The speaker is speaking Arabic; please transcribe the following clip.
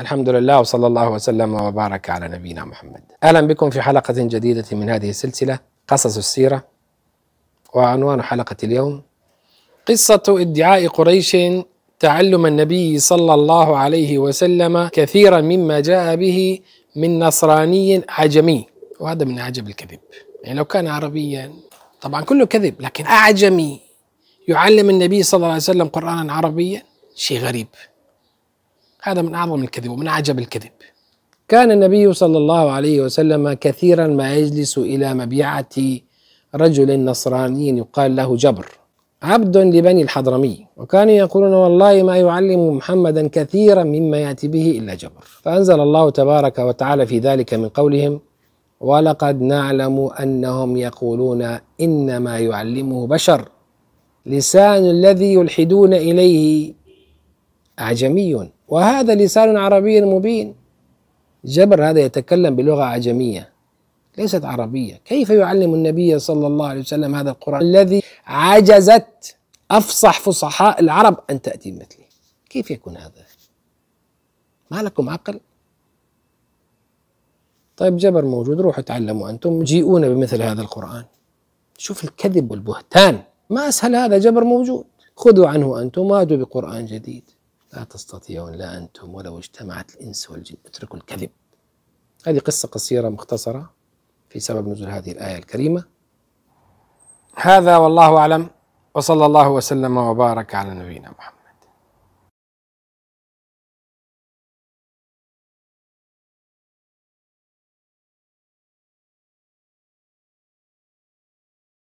الحمد لله وصلى الله وسلم وبارك على نبينا محمد. اهلا بكم في حلقه جديده من هذه السلسله قصص السيره وعنوان حلقه اليوم قصه ادعاء قريش تعلم النبي صلى الله عليه وسلم كثيرا مما جاء به من نصراني عجمي وهذا من اعجب الكذب يعني لو كان عربيا طبعا كله كذب لكن اعجمي يعلم النبي صلى الله عليه وسلم قرانا عربيا شيء غريب هذا من أعظم الكذب ومن أعجب الكذب كان النبي صلى الله عليه وسلم كثيرا ما يجلس إلى مبيعة رجل نصراني يقال له جبر عبد لبني الحضرمي وكانوا يقولون والله ما يعلم محمدا كثيرا مما يأتي به إلا جبر فأنزل الله تبارك وتعالى في ذلك من قولهم ولقد نعلم أنهم يقولون إنما يعلمه بشر لسان الذي يلحدون إليه أعجمي وهذا لسان عربي مبين جبر هذا يتكلم بلغة عجمية ليست عربية كيف يعلم النبي صلى الله عليه وسلم هذا القرآن الذي عجزت أفصح فصحاء العرب أن تأتي مثله كيف يكون هذا ما لكم عقل طيب جبر موجود روحوا تعلموا أنتم جيئون بمثل هذا القرآن شوف الكذب والبهتان ما أسهل هذا جبر موجود خذوا عنه أنتم واتوا بقرآن جديد لا تستطيعون لا أنتم ولو اجتمعت الإنس والجن اتركوا الكذب هذه قصة قصيرة مختصرة في سبب نزول هذه الآية الكريمة هذا والله أعلم وصلى الله وسلم وبارك على نبينا محمد